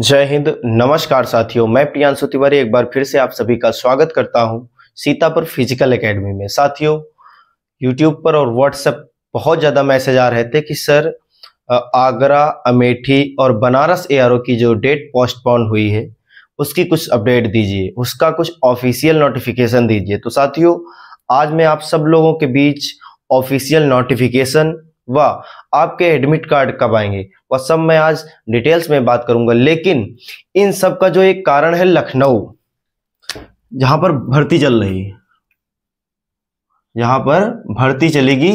जय हिंद नमस्कार साथियों मैं प्रियांशु तिवारी एक बार फिर से आप सभी का स्वागत करता हूं सीतापुर फिजिकल एकेडमी में साथियों यूट्यूब पर और व्हाट्सएप बहुत ज़्यादा मैसेज आ रहे थे कि सर आगरा अमेठी और बनारस एआरओ की जो डेट पोस्टपोन हुई है उसकी कुछ अपडेट दीजिए उसका कुछ ऑफिशियल नोटिफिकेशन दीजिए तो साथियों आज मैं आप सब लोगों के बीच ऑफिशियल नोटिफिकेशन व आपके एडमिट कार्ड कब आएंगे वह सब मैं आज डिटेल्स में बात करूंगा लेकिन इन सब का जो एक कारण है लखनऊ जहां पर भर्ती चल रही है पर भर्ती चलेगी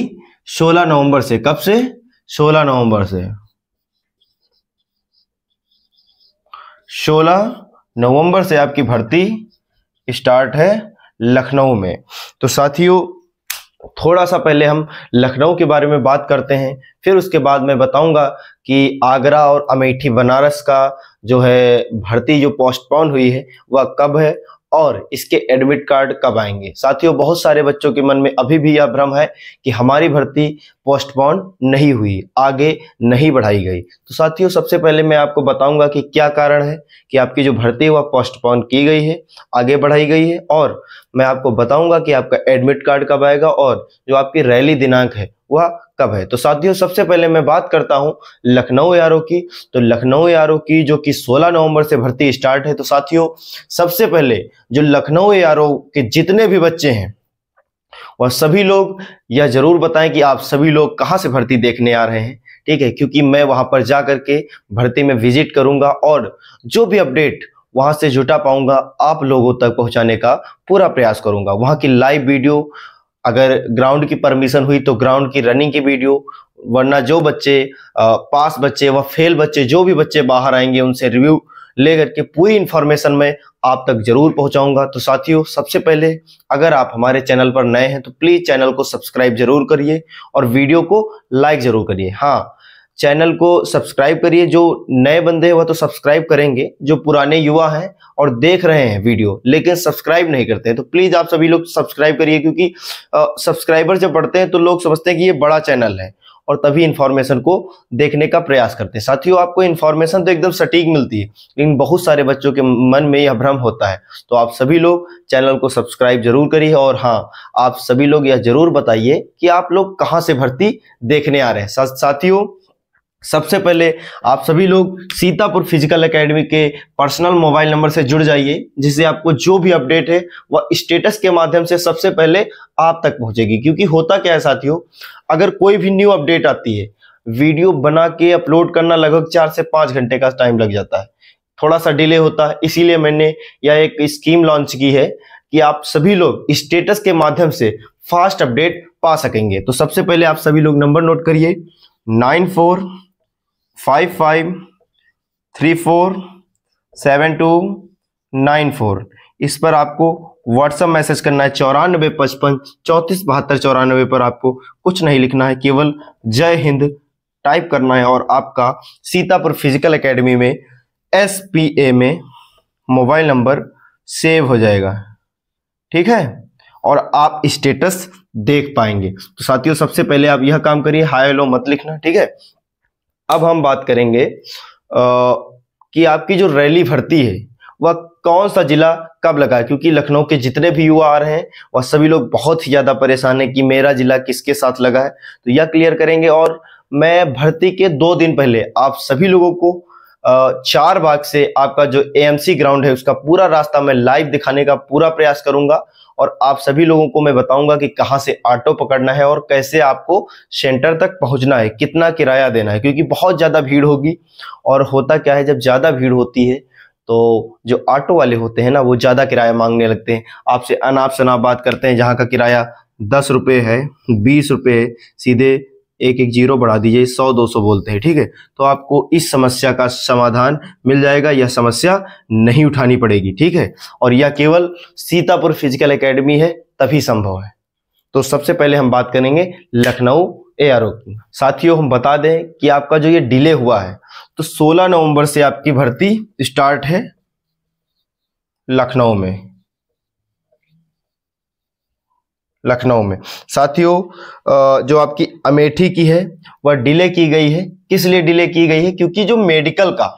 16 नवंबर से कब से 16 नवंबर से 16 नवंबर से आपकी भर्ती स्टार्ट है लखनऊ में तो साथियों थोड़ा सा पहले हम लखनऊ के बारे में बात करते हैं फिर उसके बाद मैं बताऊंगा कि आगरा और अमेठी बनारस का जो है भर्ती जो पोस्टपोन हुई है वह कब है और इसके एडमिट कार्ड कब आएंगे साथियों बहुत सारे बच्चों के मन में अभी भी यह भ्रम है कि हमारी भर्ती पोस्टपोन नहीं हुई आगे नहीं बढ़ाई गई तो साथियों सबसे पहले मैं आपको बताऊंगा कि क्या कारण है कि आपकी जो भर्ती हुआ वह पोस्टपोन की गई है आगे बढ़ाई गई है और मैं आपको बताऊंगा कि आपका एडमिट कार्ड कब आएगा और जो आपकी रैली दिनांक है वह कब है तो साथियों सबसे पहले मैं बात करता हूं लखनऊ यारों की तो लखनऊ यारों की जो कि 16 नवंबर से भर्ती स्टार्ट है तो साथियों सबसे पहले जो लखनऊ यारों के जितने भी बच्चे हैं वह सभी लोग यह जरूर बताएं कि आप सभी लोग कहाँ से भर्ती देखने आ रहे हैं ठीक है क्योंकि मैं वहां पर जा करके भर्ती में विजिट करूंगा और जो भी अपडेट वहां से जुटा पाऊंगा आप लोगों तक पहुंचाने का पूरा प्रयास करूंगा वहां की लाइव वीडियो अगर ग्राउंड की परमिशन हुई तो ग्राउंड की रनिंग की वीडियो वरना जो बच्चे पास बच्चे व फेल बच्चे जो भी बच्चे बाहर आएंगे उनसे रिव्यू लेकर के पूरी इन्फॉर्मेशन मैं आप तक जरूर पहुंचाऊंगा तो साथियों सबसे पहले अगर आप हमारे चैनल पर नए हैं तो प्लीज चैनल को सब्सक्राइब जरूर करिए और वीडियो को लाइक जरूर करिए हाँ चैनल को सब्सक्राइब करिए जो नए बंदे हैं वह तो सब्सक्राइब करेंगे जो पुराने युवा हैं और देख रहे हैं वीडियो लेकिन सब्सक्राइब नहीं करते हैं तो प्लीज़ आप सभी लोग सब्सक्राइब करिए क्योंकि सब्सक्राइबर जब बढ़ते हैं तो लोग समझते हैं कि ये बड़ा चैनल है और तभी इन्फॉर्मेशन को देखने का प्रयास करते हैं साथियों आपको इन्फॉर्मेशन तो एकदम सटीक मिलती है लेकिन बहुत सारे बच्चों के मन में यह भ्रम होता है तो आप सभी लोग चैनल को सब्सक्राइब जरूर करिए और हाँ आप सभी लोग यह जरूर बताइए कि आप लोग कहाँ से भर्ती देखने आ रहे हैं साथियों सबसे पहले आप सभी लोग सीतापुर फिजिकल एकेडमी के पर्सनल मोबाइल नंबर से जुड़ जाइए जिससे आपको जो भी अपडेट है वह स्टेटस के माध्यम से सबसे पहले आप तक पहुंचेगी क्योंकि होता क्या है साथियों अगर कोई भी न्यू अपडेट आती है वीडियो बना के अपलोड करना लगभग चार से पाँच घंटे का टाइम लग जाता है थोड़ा सा डिले होता है इसीलिए मैंने यह एक स्कीम लॉन्च की है कि आप सभी लोग स्टेटस के माध्यम से फास्ट अपडेट पा सकेंगे तो सबसे पहले आप सभी लोग नंबर नोट करिए nine four five five three four seven two nine four इस पर आपको व्हाट्सएप मैसेज करना है चौरानबे पचपन चौंतीस बहत्तर चौरानबे पर आपको कुछ नहीं लिखना है केवल जय हिंद टाइप करना है और आपका सीतापुर फिजिकल एकेडमी में एस पी ए में मोबाइल नंबर सेव हो जाएगा ठीक है और आप स्टेटस देख पाएंगे तो साथियों सबसे पहले आप यह काम करिए हाय लो मत लिखना ठीक है अब हम बात करेंगे आ, कि आपकी जो रैली भर्ती है वह कौन सा जिला कब लगा है क्योंकि लखनऊ के जितने भी युवा आ रहे हैं वह सभी लोग बहुत ही ज़्यादा परेशान है कि मेरा जिला किसके साथ लगा है तो यह क्लियर करेंगे और मैं भर्ती के दो दिन पहले आप सभी लोगों को चार बाग से आपका जो एएमसी ग्राउंड है उसका पूरा रास्ता मैं लाइव दिखाने का पूरा प्रयास करूंगा और आप सभी लोगों को मैं बताऊंगा कि कहाँ से ऑटो पकड़ना है और कैसे आपको सेंटर तक पहुंचना है कितना किराया देना है क्योंकि बहुत ज़्यादा भीड़ होगी और होता क्या है जब ज़्यादा भीड़ होती है तो जो ऑटो वाले होते हैं ना वो ज़्यादा किराया मांगने लगते हैं आपसे अनाप शनाप बात करते हैं जहाँ का किराया दस रुपये है बीस रुपये सीधे एक एक जीरो बढ़ा दीजिए सौ दो सौ बोलते हैं ठीक है तो आपको इस समस्या का समाधान मिल जाएगा यह समस्या नहीं उठानी पड़ेगी ठीक है और यह केवल सीतापुर फिजिकल एकेडमी है तभी संभव है तो सबसे पहले हम बात करेंगे लखनऊ ए आर ओ की साथियों हम बता दें कि आपका जो ये डिले हुआ है तो 16 नवंबर से आपकी भर्ती स्टार्ट है लखनऊ में लखनऊ में साथियों जो आपकी अमेठी की है वह डिले की गई है किस लिए डिले की गई है क्योंकि जो मेडिकल का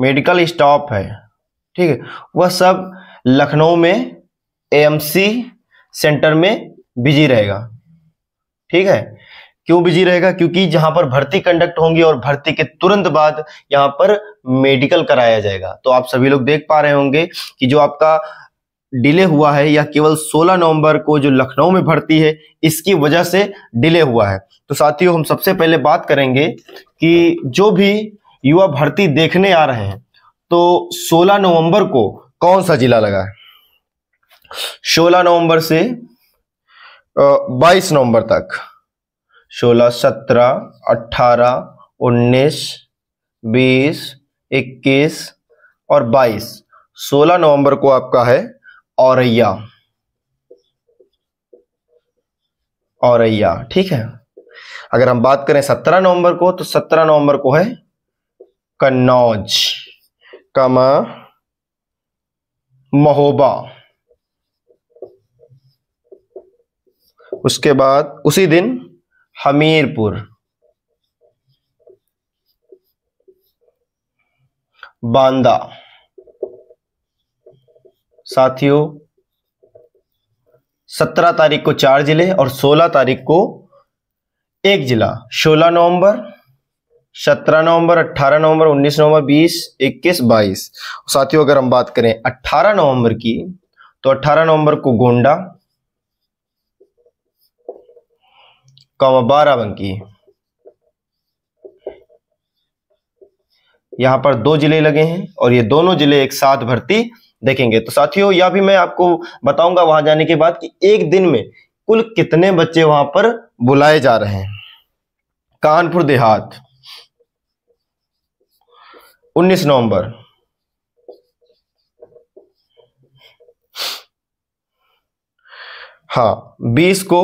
मेडिकल स्टॉप है ठीक है वह सब लखनऊ में एएमसी सेंटर में बिजी रहेगा ठीक है क्यों बिजी रहेगा क्योंकि जहां पर भर्ती कंडक्ट होंगी और भर्ती के तुरंत बाद यहां पर मेडिकल कराया जाएगा तो आप सभी लोग देख पा रहे होंगे कि जो आपका डिले हुआ है या केवल 16 नवंबर को जो लखनऊ में भर्ती है इसकी वजह से डिले हुआ है तो साथियों हम सबसे पहले बात करेंगे कि जो भी युवा भर्ती देखने आ रहे हैं तो 16 नवंबर को कौन सा जिला लगा है 16 नवंबर से 22 नवंबर तक 16, 17, 18, 19, 20, 21 और 22 16 नवंबर को आपका है औरैया औरैया ठीक है अगर हम बात करें सत्रह नवंबर को तो सत्रह नवंबर को है कन्नौज कम महोबा उसके बाद उसी दिन हमीरपुर बांदा साथियों सत्रह तारीख को चार जिले और सोलह तारीख को एक जिला सोलह नवंबर सत्रह नवंबर अट्ठारह नवंबर उन्नीस नवंबर बीस इक्कीस बाईस साथियों अगर हम बात करें अट्ठारह नवंबर की तो अट्ठारह नवंबर को गोंडा कौमा बाराबंकी यहां पर दो जिले लगे हैं और ये दोनों जिले एक साथ भर्ती देखेंगे तो साथियों या भी मैं आपको बताऊंगा वहां जाने के बाद कि एक दिन में कुल कितने बच्चे वहां पर बुलाए जा रहे हैं कानपुर देहात 19 नवंबर हाँ 20 को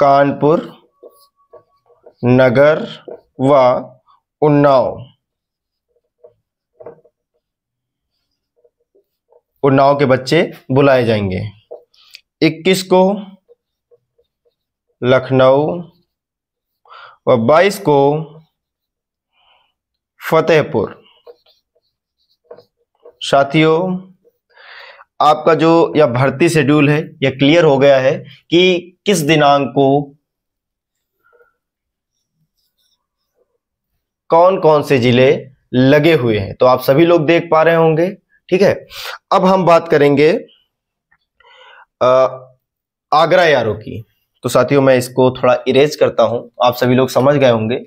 कानपुर नगर व उन्नाव और नाव के बच्चे बुलाए जाएंगे इक्कीस को लखनऊ व बाईस को फतेहपुर साथियों आपका जो यह भर्ती शेड्यूल है यह क्लियर हो गया है कि किस दिनांक को कौन कौन से जिले लगे हुए हैं तो आप सभी लोग देख पा रहे होंगे ठीक है अब हम बात करेंगे आगरा यारो की तो साथियों मैं इसको थोड़ा इरेज करता हूं आप सभी लोग समझ गए होंगे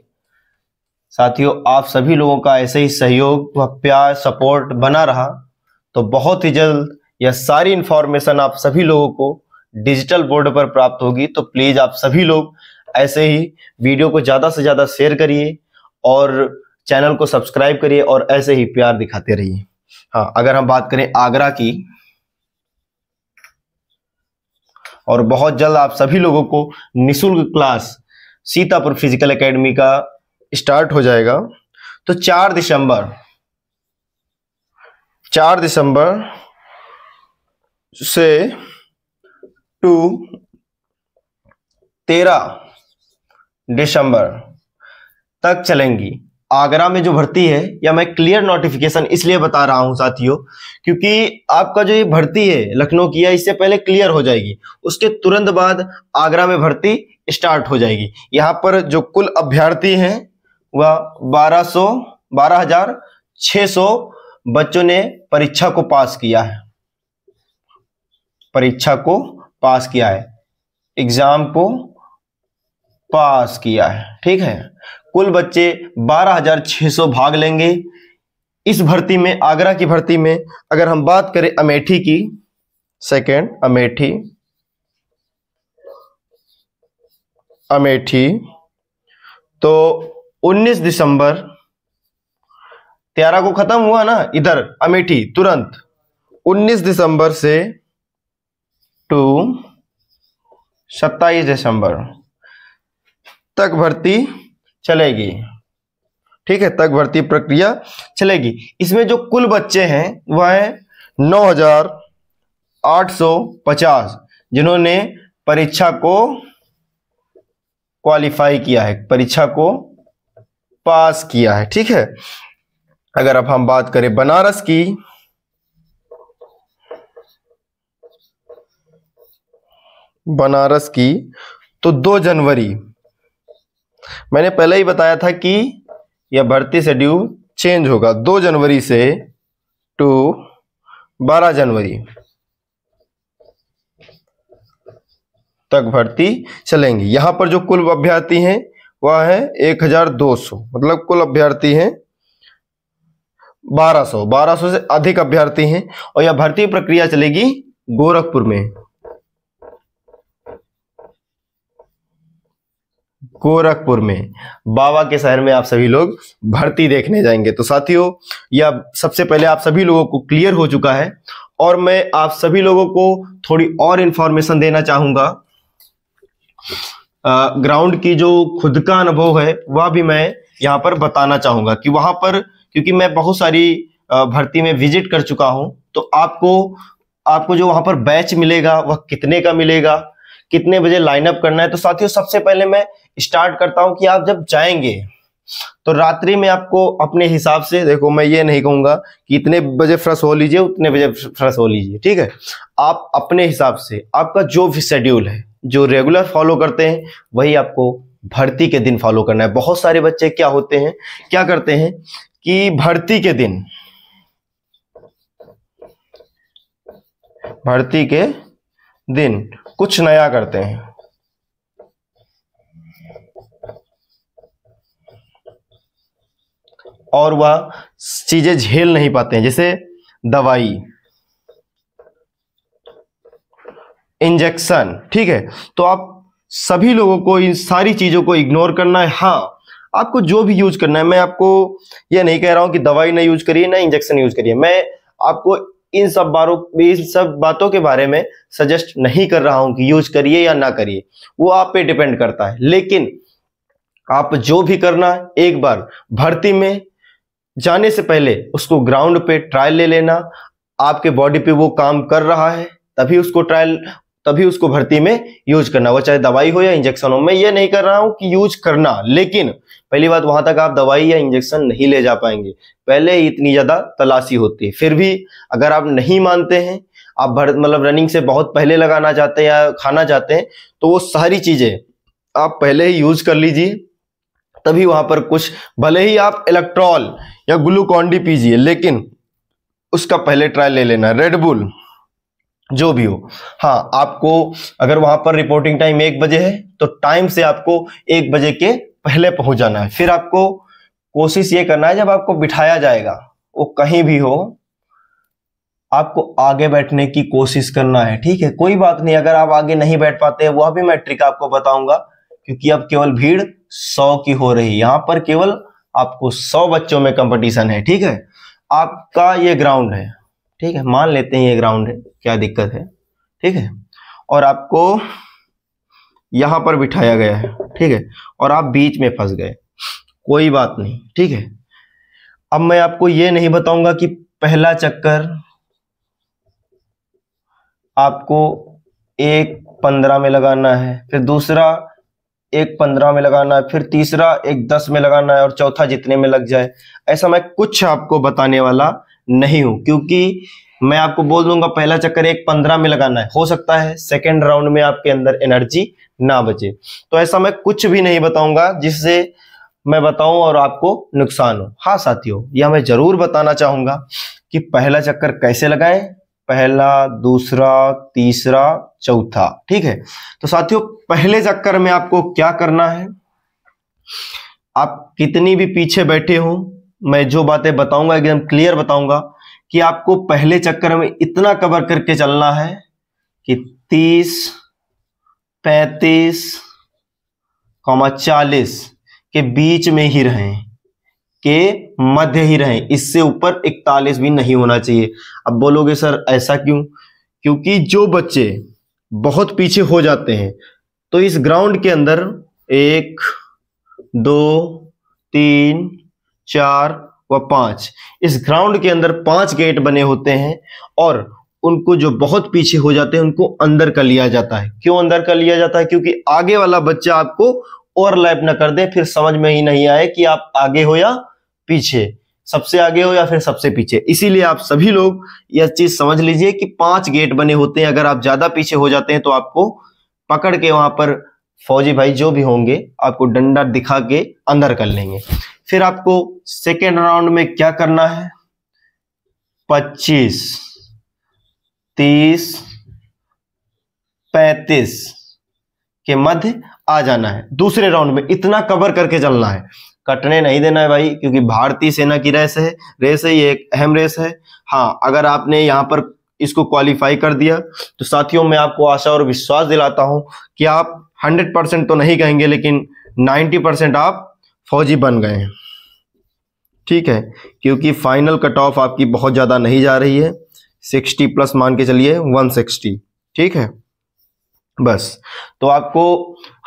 साथियों आप सभी लोगों का ऐसे ही सहयोग प्यार सपोर्ट बना रहा तो बहुत ही जल्द यह सारी इंफॉर्मेशन आप सभी लोगों को डिजिटल बोर्ड पर प्राप्त होगी तो प्लीज़ आप सभी लोग ऐसे ही वीडियो को ज़्यादा से ज़्यादा शेयर करिए और चैनल को सब्सक्राइब करिए और ऐसे ही प्यार दिखाते रहिए हाँ अगर हम बात करें आगरा की और बहुत जल्द आप सभी लोगों को निशुल्क क्लास सीतापुर फिजिकल एकेडमी का स्टार्ट हो जाएगा तो चार दिसंबर चार दिसंबर से टू तेरह दिसंबर तक चलेंगी आगरा में जो भर्ती है या मैं क्लियर नोटिफिकेशन इसलिए बता रहा हूं साथियों क्योंकि आपका जो ये भर्ती है लखनऊ की है इससे पहले क्लियर हो जाएगी उसके तुरंत बाद आगरा में भर्ती स्टार्ट हो जाएगी यहाँ पर जो कुल अभ्यर्थी हैं वह बारह सो बारह हजार सौ बच्चों ने परीक्षा को पास किया है परीक्षा को पास किया है एग्जाम को पास किया है ठीक है कुल बच्चे 12,600 भाग लेंगे इस भर्ती में आगरा की भर्ती में अगर हम बात करें अमेठी की सेकेंड अमेठी अमेठी तो 19 दिसंबर त्यारा को खत्म हुआ ना इधर अमेठी तुरंत 19 दिसंबर से टू 27 दिसंबर तक भर्ती चलेगी ठीक है तक भर्ती प्रक्रिया चलेगी इसमें जो कुल बच्चे हैं वह है नौ हजार आठ सौ पचास जिन्होंने परीक्षा को क्वालिफाई किया है परीक्षा को पास किया है ठीक है अगर अब हम बात करें बनारस की बनारस की तो दो जनवरी मैंने पहले ही बताया था कि यह भर्ती शेड्यूल चेंज होगा दो जनवरी से टू बारह जनवरी तक भर्ती चलेंगी यहां पर जो कुल अभ्यर्थी हैं वह है एक हजार दो सौ मतलब कुल अभ्यर्थी हैं बारह सौ बारह सौ से अधिक अभ्यर्थी हैं और यह भर्ती प्रक्रिया चलेगी गोरखपुर में गोरखपुर में बाबा के शहर में आप सभी लोग भर्ती देखने जाएंगे तो साथियों यह सबसे पहले आप सभी लोगों को क्लियर हो चुका है और मैं आप सभी लोगों को थोड़ी और इन्फॉर्मेशन देना चाहूंगा ग्राउंड की जो खुद का अनुभव है वह भी मैं यहाँ पर बताना चाहूंगा कि वहां पर क्योंकि मैं बहुत सारी भर्ती में विजिट कर चुका हूं तो आपको आपको जो वहां पर बैच मिलेगा वह कितने का मिलेगा कितने बजे लाइनअप करना है तो साथियों सबसे पहले मैं स्टार्ट करता हूं कि आप जब जाएंगे तो रात्रि में आपको अपने हिसाब से देखो मैं ये नहीं कहूंगा कि इतने बजे फ्रेश हो लीजिए उतने बजे फ्रेश हो लीजिए ठीक है आप अपने हिसाब से आपका जो भी शेड्यूल है जो रेगुलर फॉलो करते हैं वही आपको भर्ती के दिन फॉलो करना है बहुत सारे बच्चे क्या होते हैं क्या करते हैं कि भर्ती के दिन भर्ती के दिन कुछ नया करते हैं और वह चीजें झेल नहीं पाते हैं जैसे दवाई इंजेक्शन ठीक है तो आप सभी लोगों को इन सारी चीजों को इग्नोर करना है हाँ आपको जो भी यूज करना है मैं आपको यह नहीं कह रहा हूं कि दवाई ना यूज करिए ना इंजेक्शन यूज करिए मैं आपको इन सब बारों इन सब बातों के बारे में सजेस्ट नहीं कर रहा हूं कि यूज करिए या ना करिए वो आप पे डिपेंड करता है लेकिन आप जो भी करना एक बार भर्ती में जाने से पहले उसको ग्राउंड पे ट्रायल ले लेना आपके बॉडी पे वो काम कर रहा है तभी उसको ट्रायल तभी उसको भर्ती में यूज करना वो चाहे दवाई हो या इंजेक्शन हो मैं ये नहीं कर रहा हूं कि यूज करना लेकिन पहली बात वहां तक आप दवाई या इंजेक्शन नहीं ले जा पाएंगे पहले इतनी ज्यादा तलाशी होती है फिर भी अगर आप नहीं मानते हैं आप भर मतलब रनिंग से बहुत पहले लगाना चाहते हैं या खाना चाहते हैं तो वो सारी चीजें आप पहले ही यूज कर लीजिए तभी वहां पर कुछ भले ही आप इलेक्ट्रॉल या ग्लूकॉन्डी पीजिए लेकिन उसका पहले ट्रायल ले लेना रेडबुल जो भी हो हाँ आपको अगर वहां पर रिपोर्टिंग टाइम एक बजे है तो टाइम से आपको एक बजे के पहले पहुंच जाना है फिर आपको कोशिश ये करना है जब आपको बिठाया जाएगा वो कहीं भी हो आपको आगे बैठने की कोशिश करना है ठीक है कोई बात नहीं अगर आप आगे नहीं बैठ पाते हैं वह भी मैं ट्रिक आपको बताऊंगा क्योंकि अब केवल भीड़ सौ की हो रही है यहां पर केवल आपको सौ बच्चों में कंपटीशन है ठीक है आपका ये ग्राउंड है ठीक है मान लेते हैं ये ग्राउंड है क्या दिक्कत है ठीक है और आपको यहाँ पर बिठाया गया है ठीक है और आप बीच में फंस गए कोई बात नहीं ठीक है अब मैं आपको ये नहीं बताऊंगा कि पहला चक्कर आपको एक पंद्रह में लगाना है फिर दूसरा एक पंद्रह में लगाना है फिर तीसरा एक दस में लगाना है और चौथा जितने में लग जाए ऐसा मैं कुछ आपको बताने वाला नहीं हूं क्योंकि मैं आपको बोल दूंगा पहला चक्कर एक पंद्रह में लगाना है हो सकता है सेकेंड राउंड में आपके अंदर एनर्जी ना बचे तो ऐसा मैं कुछ भी नहीं बताऊंगा जिससे मैं बताऊं और आपको नुकसान हो हाँ साथियों यह मैं जरूर बताना चाहूंगा कि पहला चक्कर कैसे लगाएं पहला दूसरा तीसरा चौथा ठीक है तो साथियों पहले चक्कर में आपको क्या करना है आप कितनी भी पीछे बैठे हों मैं जो बातें बताऊंगा एकदम क्लियर बताऊंगा कि आपको पहले चक्कर में इतना कवर करके चलना है कि तीस पैंतीस कौमा चालीस के बीच में ही रहें के मध्य ही रहें इससे ऊपर इकतालीस भी नहीं होना चाहिए अब बोलोगे सर ऐसा क्यों क्योंकि जो बच्चे बहुत पीछे हो जाते हैं तो इस ग्राउंड के अंदर एक दो तीन चार व पांच इस ग्राउंड के अंदर पांच गेट बने होते हैं और उनको जो बहुत पीछे हो जाते हैं उनको अंदर का लिया जाता है क्यों अंदर का लिया जाता है क्योंकि आगे वाला बच्चा आपको ओवरलैप ना कर दे फिर समझ में ही नहीं आए कि आप आगे हो या पीछे सबसे आगे हो या फिर सबसे पीछे इसीलिए आप सभी लोग यह चीज समझ लीजिए कि पांच गेट बने होते हैं अगर आप ज्यादा पीछे हो जाते हैं तो आपको पकड़ के वहां पर फौजी भाई जो भी होंगे आपको डंडा दिखा के अंदर कर लेंगे फिर आपको सेकेंड राउंड में क्या करना है पच्चीस तीस पैतीस के मध्य आ जाना है दूसरे राउंड में इतना कवर करके चलना है कटने नहीं देना है भाई क्योंकि भारतीय सेना की रेस है रेस है ये एक अहम रेस है हाँ अगर आपने यहाँ पर इसको क्वालिफाई कर दिया तो साथियों मैं आपको आशा और विश्वास दिलाता हूं कि आप हंड्रेड परसेंट तो नहीं कहेंगे लेकिन नाइन्टी परसेंट आप फौजी बन गए हैं ठीक है क्योंकि फाइनल कट ऑफ आपकी बहुत ज़्यादा नहीं जा रही है सिक्सटी प्लस मान के चलिए वन सिक्सटी ठीक है बस तो आपको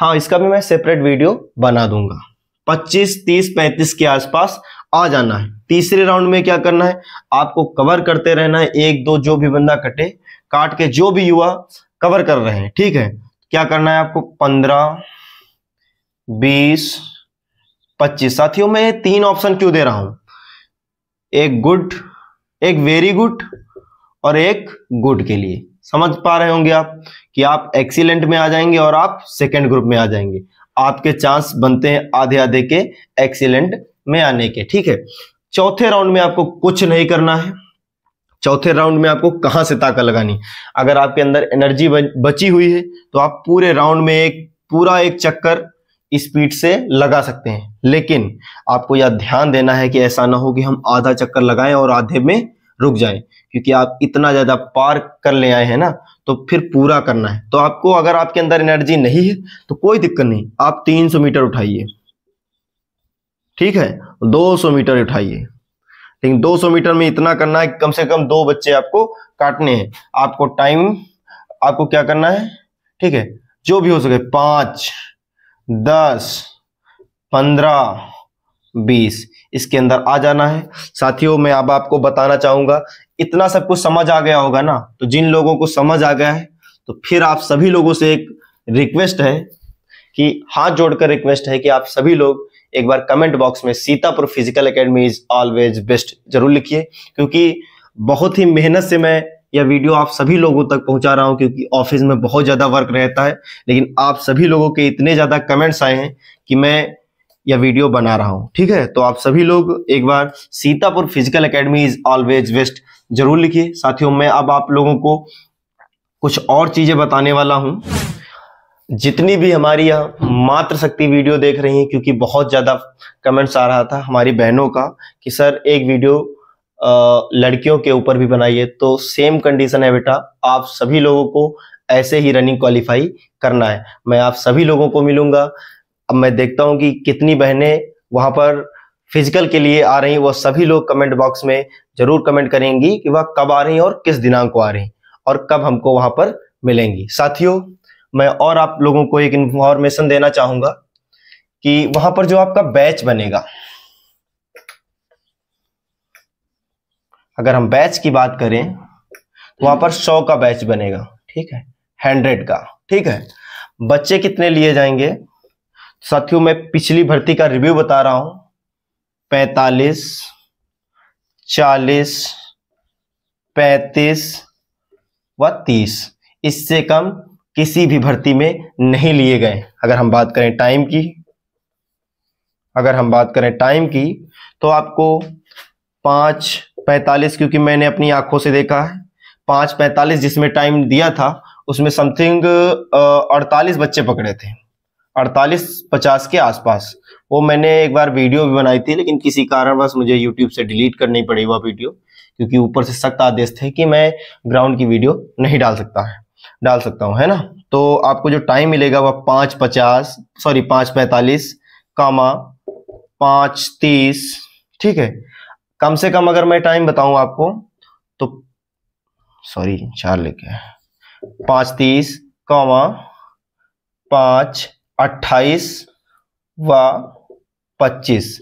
हाँ इसका भी मैं सेपरेट वीडियो बना दूंगा पच्चीस तीस पैंतीस के आसपास आ जाना है तीसरे राउंड में क्या करना है आपको कवर करते रहना है एक दो जो भी बंदा कटे काट के जो भी युवा कवर कर रहे हैं ठीक है क्या करना है आपको पंद्रह बीस पच्चीस साथियों मैं तीन ऑप्शन क्यों दे रहा हूं एक गुड एक वेरी गुड और एक गुड के लिए समझ पा रहे होंगे आप कि आप एक्सीलेंट में आ जाएंगे और आप सेकेंड ग्रुप में आ जाएंगे आपके चांस बनते हैं आधे आधे के एक्सीलेंट में आने के ठीक है चौथे राउंड में आपको कुछ नहीं करना है चौथे राउंड में आपको कहाँ से ताकत लगानी अगर आपके अंदर एनर्जी बची हुई है तो आप पूरे राउंड में एक पूरा एक चक्कर स्पीड से लगा सकते हैं लेकिन आपको यह ध्यान देना है कि ऐसा ना हो कि हम आधा चक्कर लगाएं और आधे में रुक जाए क्योंकि आप इतना ज्यादा पार कर ले आए हैं ना तो फिर पूरा करना है तो आपको अगर आपके अंदर एनर्जी नहीं है तो कोई दिक्कत नहीं आप 300 मीटर उठाइए ठीक है 200 मीटर उठाइए लेकिन 200 मीटर में इतना करना है कि कम से कम दो बच्चे आपको काटने हैं आपको टाइम आपको क्या करना है ठीक है जो भी हो सके पांच दस पंद्रह बीस इसके अंदर आ जाना है साथियों मैं अब आपको बताना चाहूंगा इतना सब कुछ समझ आ गया होगा ना तो जिन लोगों को समझ आ गया है तो फिर आप सभी लोगों से एक रिक्वेस्ट है कि हाथ जोड़कर रिक्वेस्ट है कि आप सभी लोग एक बार कमेंट बॉक्स में Sitapur physical academy is always best जरूर लिखिए क्योंकि बहुत ही मेहनत से मैं यह वीडियो आप सभी लोगों तक पहुंचा रहा हूं क्योंकि ऑफिस में बहुत ज़्यादा वर्क रहता है लेकिन आप सभी लोगों के इतने ज़्यादा कमेंट्स आए हैं कि मैं यह वीडियो बना रहा हूं ठीक है तो आप सभी लोग एक बार Sitapur physical academy is always best जरूर लिखिए साथियों मैं अब आप लोगों को कुछ और चीज़ें बताने वाला हूँ जितनी भी हमारी यहाँ मातृशक्ति वीडियो देख रही हैं क्योंकि बहुत ज़्यादा कमेंट्स आ रहा था हमारी बहनों का कि सर एक वीडियो लड़कियों के ऊपर भी बनाइए तो सेम कंडीशन है बेटा आप सभी लोगों को ऐसे ही रनिंग क्वालिफाई करना है मैं आप सभी लोगों को मिलूंगा अब मैं देखता हूं कि कितनी बहनें वहां पर फिजिकल के लिए आ रही वह सभी लोग कमेंट बॉक्स में जरूर कमेंट करेंगी कि वह कब आ रही और किस दिनांक को आ रही और कब हमको वहां पर मिलेंगी साथियों मैं और आप लोगों को एक इंफॉर्मेशन देना चाहूंगा कि वहां पर जो आपका बैच बनेगा अगर हम बैच की बात करें तो वहां पर सौ का बैच बनेगा ठीक है हंड्रेड का ठीक है बच्चे कितने लिए जाएंगे साथियों मैं पिछली भर्ती का रिव्यू बता रहा हूं पैतालीस चालीस पैंतीस व तीस इससे कम किसी भी भर्ती में नहीं लिए गए अगर हम बात करें टाइम की अगर हम बात करें टाइम की तो आपको पाँच पैंतालीस क्योंकि मैंने अपनी आंखों से देखा है पाँच पैंतालीस जिसमें टाइम दिया था उसमें समथिंग अड़तालीस बच्चे पकड़े थे अड़तालीस पचास के आसपास वो मैंने एक बार वीडियो भी बनाई थी लेकिन किसी कारणवश मुझे यूट्यूब से डिलीट करनी पड़ी वह वीडियो क्योंकि ऊपर से सख्त आदेश थे कि मैं ग्राउंड की वीडियो नहीं डाल सकता है डाल सकता हूं है ना तो आपको जो टाइम मिलेगा वह पांच पचास सॉरी पांच पैंतालीस कामा पांच तीस ठीक है कम से कम अगर मैं टाइम बताऊं आपको तो सॉरी चार लेके पांच तीस कामा पांच अट्ठाईस व पच्चीस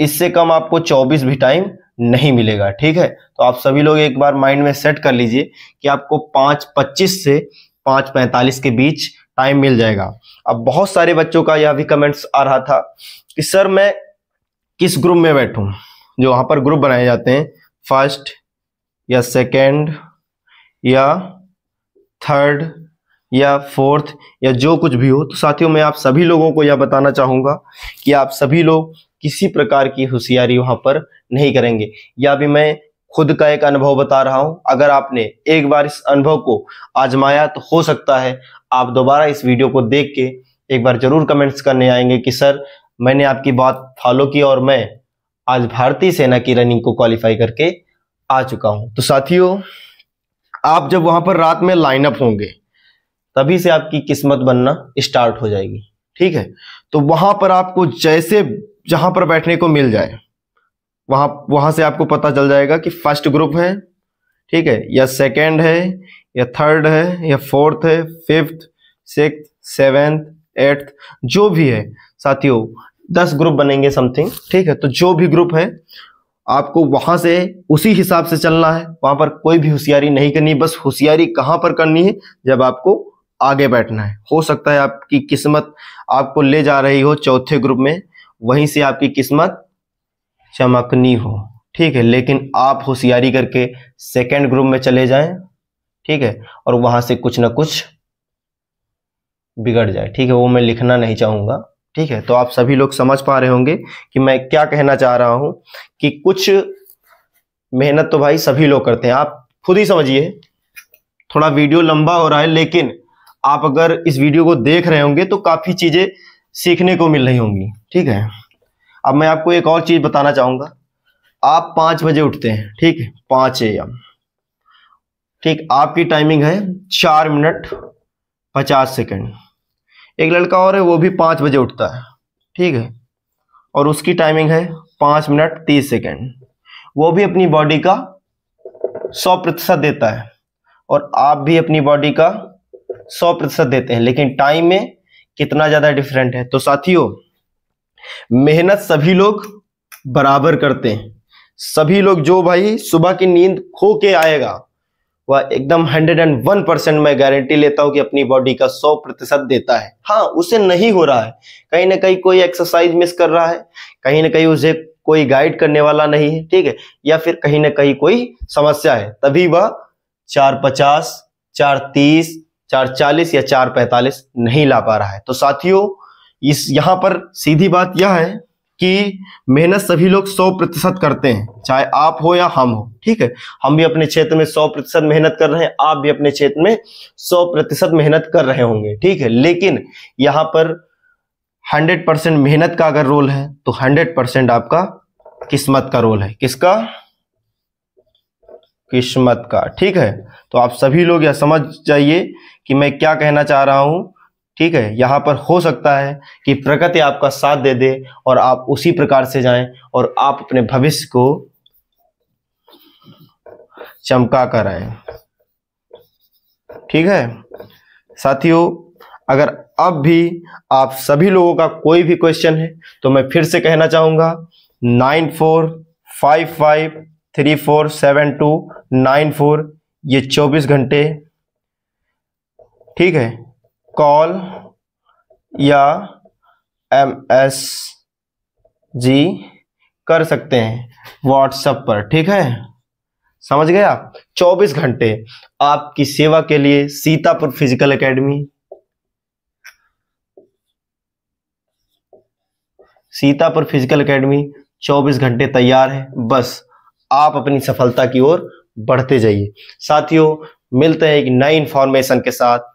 इससे कम आपको चौबीस भी टाइम नहीं मिलेगा ठीक है तो आप सभी लोग एक बार माइंड में सेट कर लीजिए कि आपको पाँच पच्चीस से पाँच पैंतालीस के बीच टाइम मिल जाएगा अब बहुत सारे बच्चों का यह भी कमेंट्स आ रहा था कि सर मैं किस ग्रुप में बैठूं जो वहां पर ग्रुप बनाए जाते हैं फर्स्ट या सेकेंड या थर्ड या फोर्थ या जो कुछ भी हो तो साथियों मैं आप सभी लोगों को यह बताना चाहूँगा कि आप सभी लोग किसी प्रकार की होशियारी वहां पर नहीं करेंगे या भी मैं खुद का एक अनुभव बता रहा हूं अगर आपने एक बार इस अनुभव को आजमाया तो हो सकता है आप दोबारा इस वीडियो को देख के एक बार जरूर कमेंट्स करने आएंगे कि सर मैंने आपकी बात फॉलो की और मैं आज भारतीय सेना की रनिंग को क्वालिफाई करके आ चुका हूं तो साथियों आप जब वहां पर रात में लाइनअप होंगे तभी से आपकी किस्मत बनना स्टार्ट हो जाएगी ठीक है तो वहां पर आपको जैसे जहां पर बैठने को मिल जाए वहां वहां से आपको पता चल जाएगा कि फर्स्ट ग्रुप है ठीक है या सेकेंड है या थर्ड है या फोर्थ है फिफ्थ सिक्स सेवेंथ एट्थ जो भी है साथियों दस ग्रुप बनेंगे समथिंग ठीक है तो जो भी ग्रुप है आपको वहां से उसी हिसाब से चलना है वहां पर कोई भी होशियारी नहीं करनी बस होशियारी कहाँ पर करनी है जब आपको आगे बैठना है हो सकता है आपकी किस्मत आपको ले जा रही हो चौथे ग्रुप में वहीं से आपकी किस्मत चमकनी हो ठीक है लेकिन आप होशियारी करके सेकेंड ग्रुप में चले जाएं ठीक है और वहां से कुछ ना कुछ बिगड़ जाए ठीक है वो मैं लिखना नहीं चाहूंगा ठीक है तो आप सभी लोग समझ पा रहे होंगे कि मैं क्या कहना चाह रहा हूं कि कुछ मेहनत तो भाई सभी लोग करते हैं आप खुद ही समझिए थोड़ा वीडियो लंबा हो रहा है लेकिन आप अगर इस वीडियो को देख रहे होंगे तो काफ़ी चीज़ें सीखने को मिल रही होंगी ठीक है अब मैं आपको एक और चीज़ बताना चाहूंगा आप पांच बजे उठते हैं ठीक है पाँच ए एम ठीक आपकी टाइमिंग है चार मिनट पचास सेकेंड एक लड़का और है वो भी पांच बजे उठता है ठीक है और उसकी टाइमिंग है पांच मिनट तीस सेकेंड वो भी अपनी बॉडी का सौ प्रतिशत देता है और आप भी अपनी बॉडी का सौ प्रतिशत देते हैं लेकिन टाइम में कितना ज्यादा डिफरेंट है तो साथियों मेहनत सभी लोग बराबर करते हैं सभी लोग जो भाई सुबह की नींद खो के आएगा वह एकदम 101 परसेंट मैं गारंटी लेता हूं कि अपनी बॉडी का 100 प्रतिशत देता है हाँ उसे नहीं हो रहा है कहीं ना कहीं कोई एक्सरसाइज मिस कर रहा है कहीं ना कहीं उसे कोई गाइड करने वाला नहीं है ठीक है या फिर कहीं ना कहीं कोई समस्या है तभी वह चार पचास चार तीस चार चालीस या चार पैंतालीस नहीं ला पा रहा है तो साथियों इस यहाँ पर सीधी बात यह है कि मेहनत सभी लोग सौ प्रतिशत करते हैं चाहे आप हो या हम हो ठीक है हम भी अपने क्षेत्र में सौ प्रतिशत मेहनत कर रहे हैं आप भी अपने क्षेत्र में सौ प्रतिशत मेहनत कर रहे होंगे ठीक है लेकिन यहाँ पर हंड्रेड परसेंट मेहनत का अगर रोल है तो हंड्रेड परसेंट आपका किस्मत का रोल है किसका किस्मत का ठीक है तो आप सभी लोग यह समझ जाइए कि मैं क्या कहना चाह रहा हूं ठीक है यहां पर हो सकता है कि प्रकृति आपका साथ दे दे और आप उसी प्रकार से जाएं और आप अपने भविष्य को चमका कर आए ठीक है साथियों अगर अब भी आप सभी लोगों का कोई भी क्वेश्चन है तो मैं फिर से कहना चाहूंगा nine four five five three four seven two nine four ये चौबीस घंटे ठीक है कॉल या एम एस जी कर सकते हैं व्हाट्सएप पर ठीक है समझ गया 24 घंटे आपकी सेवा के लिए Sitapur physical academy Sitapur physical academy 24 घंटे तैयार है बस आप अपनी सफलता की ओर बढ़ते जाइए साथियों मिलते हैं एक नई इंफॉर्मेशन के साथ